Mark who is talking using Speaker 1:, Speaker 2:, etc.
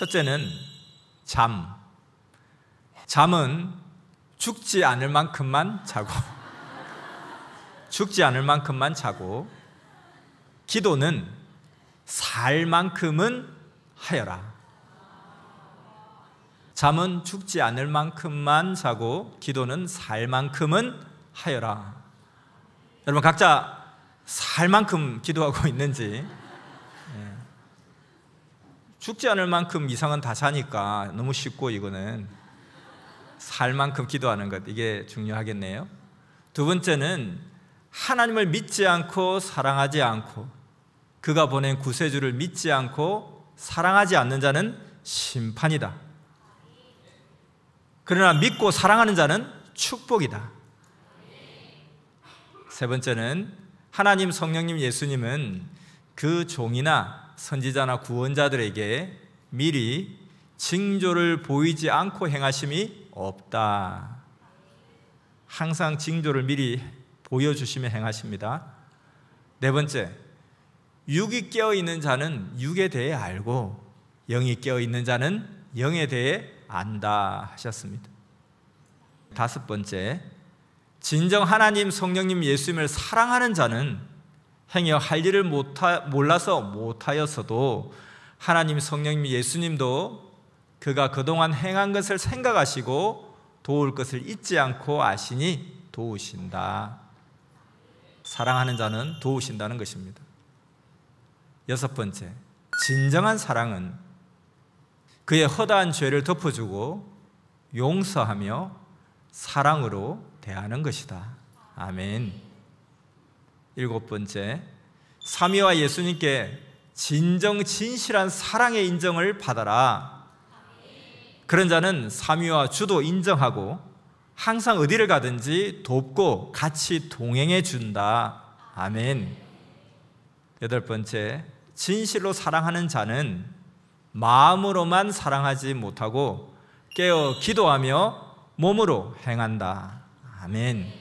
Speaker 1: 첫째는 잠. 잠은 죽지 않을 만큼만 자고, 죽지 않을 만큼만 자고, 기도는 살 만큼은 하여라. 잠은 죽지 않을 만큼만 자고, 기도는 살 만큼은 하여라. 여러분, 각자 살 만큼 기도하고 있는지, 죽지 않을 만큼 이상은 다 사니까 너무 쉽고 이거는 살 만큼 기도하는 것 이게 중요하겠네요. 두 번째는 하나님을 믿지 않고 사랑하지 않고 그가 보낸 구세주를 믿지 않고 사랑하지 않는 자는 심판이다. 그러나 믿고 사랑하는 자는 축복이다. 세 번째는 하나님 성령님 예수님은 그 종이나 선지자나 구원자들에게 미리 징조를 보이지 않고 행하심이 없다. 항상 징조를 미리 보여주시며 행하십니다. 네 번째, 육이 깨어 있는 자는 육에 대해 알고 영이 깨어 있는 자는 영에 대해 안다 하셨습니다. 다섯 번째, 진정 하나님 성령님 예수님을 사랑하는 자는 행여 할 일을 못하, 몰라서 못하였어도 하나님 성령님 예수님도 그가 그동안 행한 것을 생각하시고 도울 것을 잊지 않고 아시니 도우신다. 사랑하는 자는 도우신다는 것입니다. 여섯 번째, 진정한 사랑은 그의 허다한 죄를 덮어주고 용서하며 사랑으로 대하는 것이다. 아멘. 일곱 번째, 사미와 예수님께 진정 진실한 사랑의 인정을 받아라. 그런 자는 사미와 주도 인정하고 항상 어디를 가든지 돕고 같이 동행해 준다. 아멘. 여덟 번째, 진실로 사랑하는 자는 마음으로만 사랑하지 못하고 깨어 기도하며 몸으로 행한다. 아멘.